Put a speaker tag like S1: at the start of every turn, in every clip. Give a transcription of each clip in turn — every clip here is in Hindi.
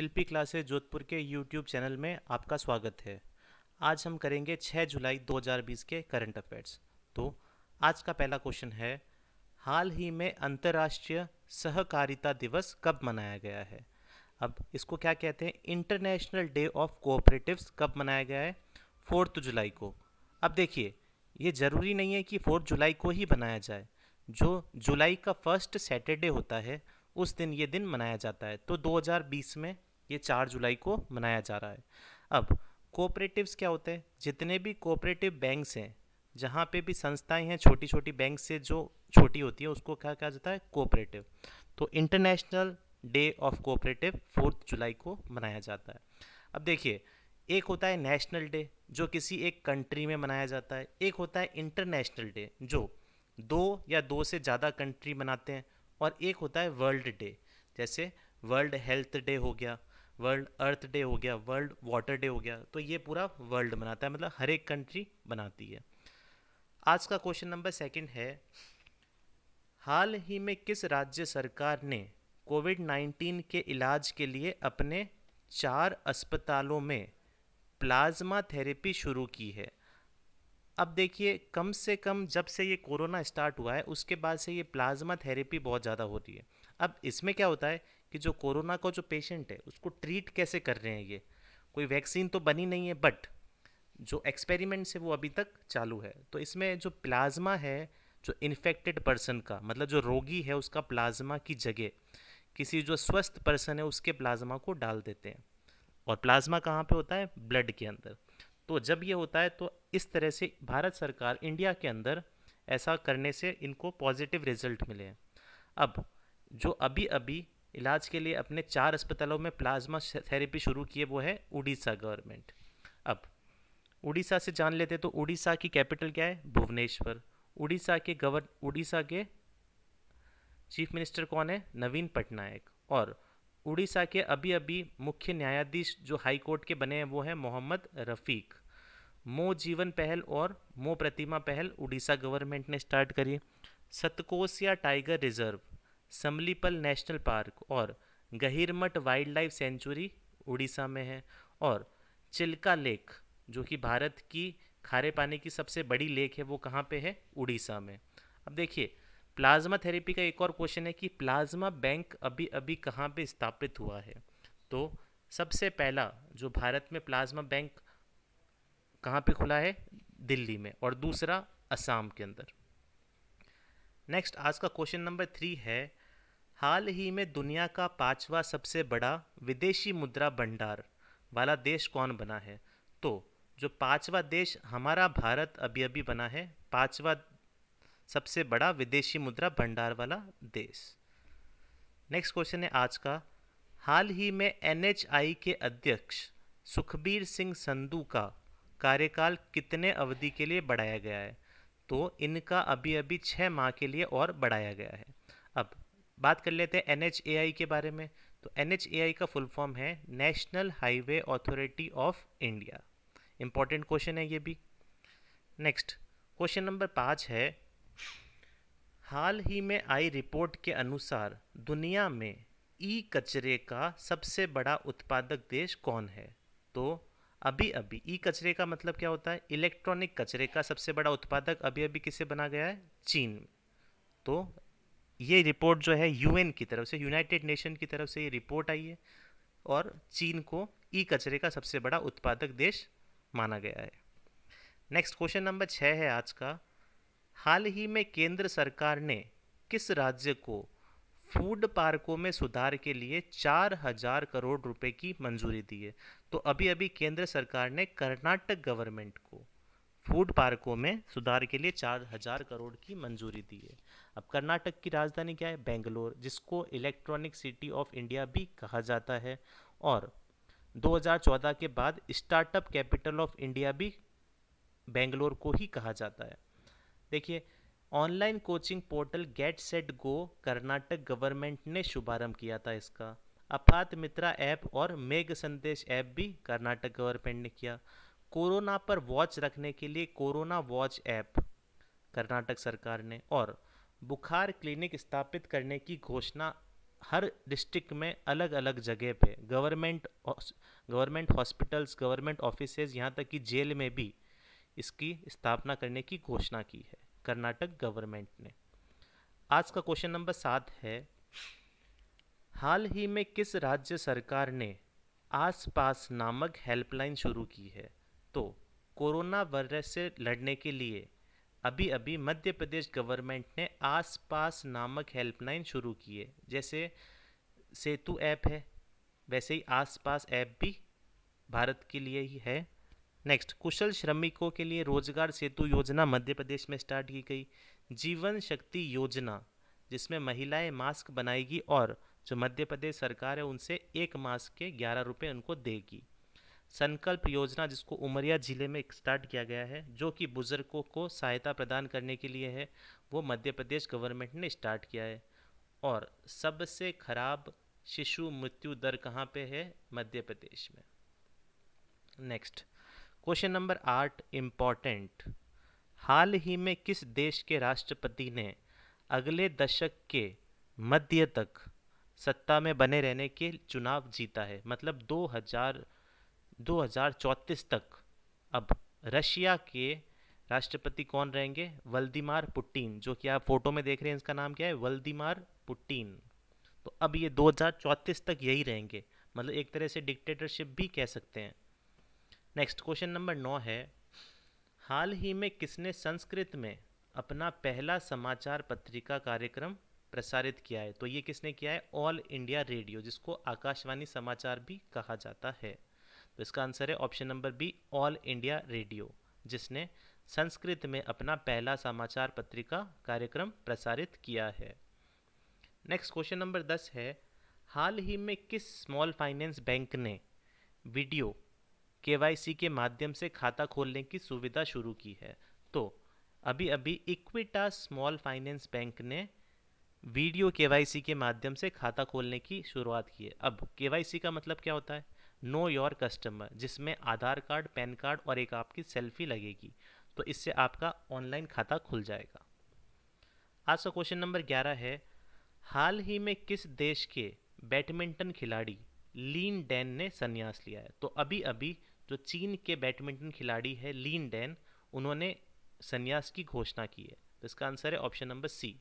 S1: शिल्पी क्लासेज जोधपुर के यूट्यूब चैनल में आपका स्वागत है आज हम करेंगे 6 जुलाई 2020 के करंट अफेयर्स तो आज का पहला क्वेश्चन है हाल ही में अंतर्राष्ट्रीय सहकारिता दिवस कब मनाया गया है अब इसको क्या कहते हैं इंटरनेशनल डे ऑफ कोऑपरेटिव्स कब मनाया गया है फोर्थ जुलाई को अब देखिए ये ज़रूरी नहीं है कि फोर्थ जुलाई को ही मनाया जाए जो जुलाई का फर्स्ट सैटरडे होता है उस दिन ये दिन मनाया जाता है तो 2020 में ये चार जुलाई को मनाया जा रहा है अब कोऑपरेटिव्स क्या होते हैं जितने भी कोऑपरेटिव बैंक्स हैं जहाँ पे भी संस्थाएं हैं छोटी छोटी बैंक से जो छोटी होती है उसको क्या कहा जाता है कोऑपरेटिव तो international day of cooperative fourth July को मनाया जाता है अब देखिए एक होता है नेशनल डे जो किसी एक कंट्री में मनाया जाता है एक होता है इंटरनेशनल डे जो दो या दो से ज़्यादा कंट्री मनाते हैं और एक होता है वर्ल्ड डे जैसे वर्ल्ड हेल्थ डे हो गया वर्ल्ड अर्थ डे हो गया वर्ल्ड वाटर डे हो गया तो ये पूरा वर्ल्ड बनाता है मतलब हर एक कंट्री बनाती है आज का क्वेश्चन नंबर सेकंड है हाल ही में किस राज्य सरकार ने कोविड 19 के इलाज के लिए अपने चार अस्पतालों में प्लाज्मा थेरेपी शुरू की है अब देखिए कम से कम जब से ये कोरोना स्टार्ट हुआ है उसके बाद से ये प्लाज्मा थेरेपी बहुत ज़्यादा होती है अब इसमें क्या होता है कि जो कोरोना का जो पेशेंट है उसको ट्रीट कैसे कर रहे हैं ये कोई वैक्सीन तो बनी नहीं है बट जो एक्सपेरिमेंट से वो अभी तक चालू है तो इसमें जो प्लाज्मा है जो इन्फेक्टेड पर्सन का मतलब जो रोगी है उसका प्लाज्मा की जगह किसी जो स्वस्थ पर्सन है उसके प्लाज्मा को डाल देते हैं और प्लाज्मा कहाँ पे होता है ब्लड के अंदर तो जब ये होता है तो इस तरह से भारत सरकार इंडिया के अंदर ऐसा करने से इनको पॉजिटिव रिजल्ट मिले हैं अब जो अभी अभी इलाज के लिए अपने चार अस्पतालों में प्लाज्मा थेरेपी शुरू किए वो है उड़ीसा गवर्नमेंट अब उड़ीसा से जान लेते तो उड़ीसा की कैपिटल क्या है भुवनेश्वर उड़ीसा के गवर्न उड़ीसा के चीफ मिनिस्टर कौन है नवीन पटनायक और उड़ीसा के अभी अभी मुख्य न्यायाधीश जो हाई कोर्ट के बने हैं वो हैं मोहम्मद रफ़ीक मो जीवन पहल और मो प्रतिमा पहल उड़ीसा गवर्नमेंट ने स्टार्ट करी Satkosia tiger reserve Similipal national park और Gahirmatha wildlife sanctuary Orissa में है और चिल्का लेक जो कि भारत की खारे पानी की सबसे बड़ी लेक है वो कहाँ पे है उड़ीसा में अब देखिए प्लाज्मा थेरेपी का एक और क्वेश्चन है कि प्लाज्मा बैंक अभी अभी कहाँ पे स्थापित हुआ है तो सबसे पहला जो भारत में प्लाज्मा बैंक कहाँ पे खुला है दिल्ली में और दूसरा असम के अंदर नेक्स्ट आज का क्वेश्चन नंबर थ्री है हाल ही में दुनिया का पांचवा सबसे बड़ा विदेशी मुद्रा भंडार वाला देश कौन बना है तो जो पांचवा देश हमारा भारत अभी अभी बना है पांचवा सबसे बड़ा विदेशी मुद्रा भंडार वाला देश नेक्स्ट क्वेश्चन है आज का हाल ही में एनएचआई के अध्यक्ष सुखबीर सिंह संधू का कार्यकाल कितने अवधि के लिए बढ़ाया गया है तो इनका अभी अभी छः माह के लिए और बढ़ाया गया है अब बात कर लेते हैं एन के बारे में तो एन का फुल फॉर्म है national highway authority of India important question है ये भी नेक्स्ट क्वेश्चन नंबर पाँच है हाल ही में आई रिपोर्ट के अनुसार दुनिया में ई कचरे का सबसे बड़ा उत्पादक देश कौन है तो अभी अभी ई कचरे का मतलब क्या होता है इलेक्ट्रॉनिक कचरे का सबसे बड़ा उत्पादक अभी अभी किसे बना गया है चीन तो ये रिपोर्ट जो है यूएन की तरफ से यूनाइटेड नेशन की तरफ से ये रिपोर्ट आई है और चीन को ई कचरे का सबसे बड़ा उत्पादक देश माना गया है नेक्स्ट क्वेश्चन नंबर छः है आज का हाल ही में केंद्र सरकार ने किस राज्य को फूड पार्कों में सुधार के लिए चार हजार करोड़ रुपए की मंजूरी दी है तो अभी अभी केंद्र सरकार ने कर्नाटक गवर्नमेंट को फूड पार्कों में सुधार के लिए चार हजार करोड़ की मंजूरी दी है अब कर्नाटक की राजधानी क्या है बेंगलोर जिसको इलेक्ट्रॉनिक सिटी ऑफ इंडिया भी कहा जाता है और 2014 के बाद स्टार्टअप कैपिटल ऑफ इंडिया भी बेंगलोर को ही कहा जाता है देखिए online coaching portal get set go Karnataka government ने शुभारंभ किया था इसका अपात मित्रा ऐप और मेघ संदेश ऐप भी कर्नाटक गवर्नमेंट ने किया कोरोना पर वॉच रखने के लिए कोरोना वॉच ऐप कर्नाटक सरकार ने और बुखार क्लिनिक स्थापित करने की घोषणा हर डिस्ट्रिक्ट में अलग अलग जगह पे government government hospitals government office यहाँ तक कि जेल में भी इसकी स्थापना करने की घोषणा की है कर्नाटक गवर्नमेंट ने आज का क्वेश्चन नंबर सात है हाल ही में किस राज्य सरकार ने आसपास नामक हेल्पलाइन शुरू की है तो कोरोना वायरस से लड़ने के लिए अभी अभी मध्य प्रदेश गवर्नमेंट ने आसपास नामक हेल्पलाइन शुरू की है जैसे सेतु ऐप है वैसे ही आसपास ऐप भी भारत के लिए ही है नेक्स्ट कुशल श्रमिकों के लिए रोजगार सेतु योजना मध्य प्रदेश में स्टार्ट की गई जीवन शक्ति योजना जिसमें महिलाएं मास्क बनाएगी और जो मध्य प्रदेश सरकार है उनसे एक मास्क के ग्यारह रुपये उनको देगी संकल्प योजना जिसको उमरिया ज़िले में स्टार्ट किया गया है जो कि बुज़ुर्गों को सहायता प्रदान करने के लिए है वो मध्य प्रदेश गवर्नमेंट ने स्टार्ट किया है और सबसे खराब शिशु मृत्यु दर कहाँ पे है मध्य प्रदेश में नेक्स्ट क्वेश्चन नंबर आठ इम्पॉर्टेंट हाल ही में किस देश के राष्ट्रपति ने अगले दशक के मध्य तक सत्ता में बने रहने के चुनाव जीता है मतलब हजार दो तक अब रशिया के राष्ट्रपति कौन रहेंगे वल्दीमार पुटिन जो कि आप फोटो में देख रहे हैं इसका नाम क्या है वल्दीमार पुटिन तो अब ये दो तक यही रहेंगे मतलब एक तरह से डिक्टेटरशिप भी कह सकते हैं नेक्स्ट क्वेश्चन नंबर नौ है हाल ही में किसने संस्कृत में अपना पहला समाचार पत्रिका कार्यक्रम प्रसारित किया है तो ये किसने किया है ऑल इंडिया रेडियो जिसको आकाशवाणी समाचार भी कहा जाता है तो इसका आंसर है option number B all India radio जिसने संस्कृत में अपना पहला समाचार पत्रिका कार्यक्रम प्रसारित किया है नेक्स्ट क्वेश्चन नंबर दस है हाल ही में किस स्मॉल फाइनेंस बैंक ने वीडियो के के माध्यम से खाता खोलने की सुविधा शुरू की है तो अभी अभी इक्विटा स्मॉल फाइनेंस बैंक ने वीडियो के के माध्यम से खाता खोलने की शुरुआत की है अब के का मतलब क्या होता है नो योर कस्टमर जिसमें आधार कार्ड पैन कार्ड और एक आपकी सेल्फी लगेगी तो इससे आपका ऑनलाइन खाता खुल जाएगा आज का क्वेश्चन नंबर ग्यारह है हाल ही में किस देश के बैडमिंटन खिलाड़ी लीन डैन ने संन्यास लिया है तो अभी अभी जो चीन के बैडमिंटन खिलाड़ी है लीन डैन उन्होंने संन्यास की घोषणा की है तो इसका आंसर है ऑप्शन नंबर सी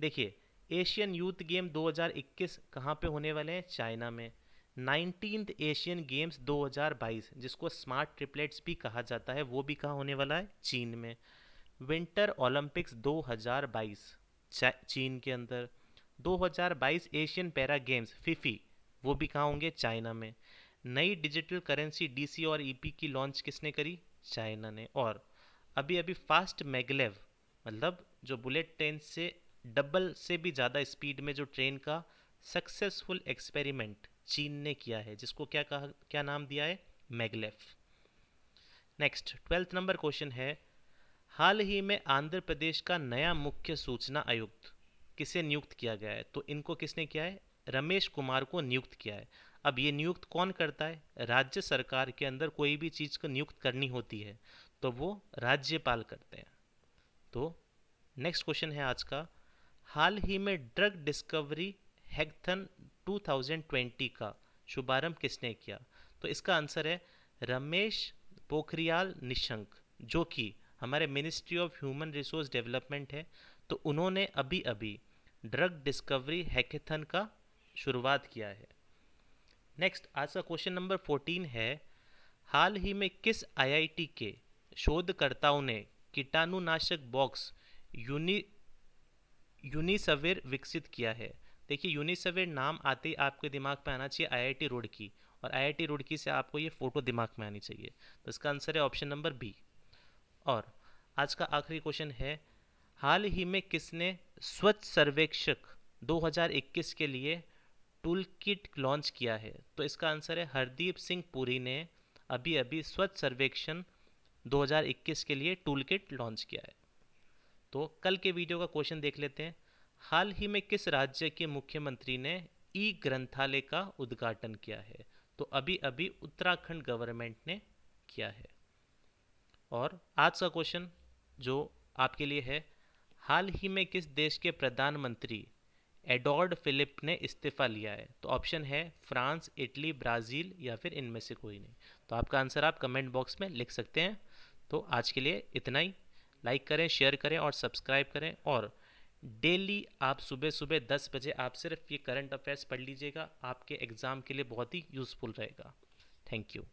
S1: देखिए एशियन यूथ गेम 2021 कहाँ पे होने वाले हैं चाइना में नाइनटीन एशियन गेम्स 2022 जिसको स्मार्ट ट्रिपलेट्स भी कहा जाता है वो भी कहाँ होने वाला है चीन में विंटर ओलंपिक्स 2022 चीन के अंदर 2022 एशियन पैरा गेम्स फिफी वो भी कहाँ होंगे चाइना में नई डिजिटल करेंसी डी और ई की लॉन्च किसने करी चाइना ने और अभी अभी फास्ट मैगलेव मतलब जो बुलेट ट्रेन से डबल से भी ज़्यादा स्पीड में जो ट्रेन का सक्सेसफुल एक्सपेरिमेंट चीन ने किया है जिसको क्या कहा क्या नाम दिया है मैगलेफ नेक्स्ट ट्वेल्थ नंबर क्वेश्चन है हाल ही में आंध्र प्रदेश का नया मुख्य सूचना आयुक्त किसे नियुक्त किया गया है तो इनको किसने किया है रमेश कुमार को नियुक्त किया है अब ये नियुक्त कौन करता है राज्य सरकार के अंदर कोई भी चीज़ को नियुक्त करनी होती है तो वो राज्यपाल करते हैं तो नेक्स्ट क्वेश्चन है आज का हाल ही में ड्रग डिस्कवरी हैगथन 2020 का शुभारंभ किसने किया तो इसका आंसर है रमेश पोखरियाल निशंक जो कि हमारे ministry of human resource development है तो उन्होंने अभी अभी ड्रग डिस्कवरी हैकेथन का शुरुआत किया है नेक्स्ट आज का क्वेश्चन नंबर फोर्टीन है हाल ही में किस आईआईटी के शोधकर्ताओं ने कीटाणुनाशक बॉक्स यूनि यूनिसवेर विकसित किया है देखिए यूनिसवेर नाम आते ही आपके दिमाग में आना चाहिए आईआईटी रुड़की और आईआईटी रुड़की से आपको ये फ़ोटो दिमाग में आनी चाहिए तो इसका आंसर है ऑप्शन नंबर बी और आज का आखिरी क्वेश्चन है हाल ही में किसने स्वच्छ सर्वेक्षक 2021 के लिए टूल लॉन्च किया है तो इसका आंसर है हरदीप सिंह पुरी ने अभी अभी स्वच्छ सर्वेक्षण 2021 के लिए टूल लॉन्च किया है तो कल के वीडियो का क्वेश्चन देख लेते हैं हाल ही में किस राज्य के मुख्यमंत्री ने ई ग्रंथालय का उद्घाटन किया है तो अभी अभी उत्तराखंड गवर्नमेंट ने किया है और आज का क्वेश्चन जो आपके लिए है हाल ही में किस देश के प्रधानमंत्री एडोर्ड फिलिप ने इस्तीफा लिया है तो ऑप्शन है फ्रांस इटली ब्राज़ील या फिर इनमें से कोई नहीं तो आपका आंसर आप कमेंट बॉक्स में लिख सकते हैं तो आज के लिए इतना ही लाइक करें शेयर करें और सब्सक्राइब करें और डेली आप सुबह सुबह दस बजे आप सिर्फ ये करंट अफेयर्स पढ़ लीजिएगा आपके एग्ज़ाम के लिए बहुत ही यूज़फुल रहेगा थैंक यू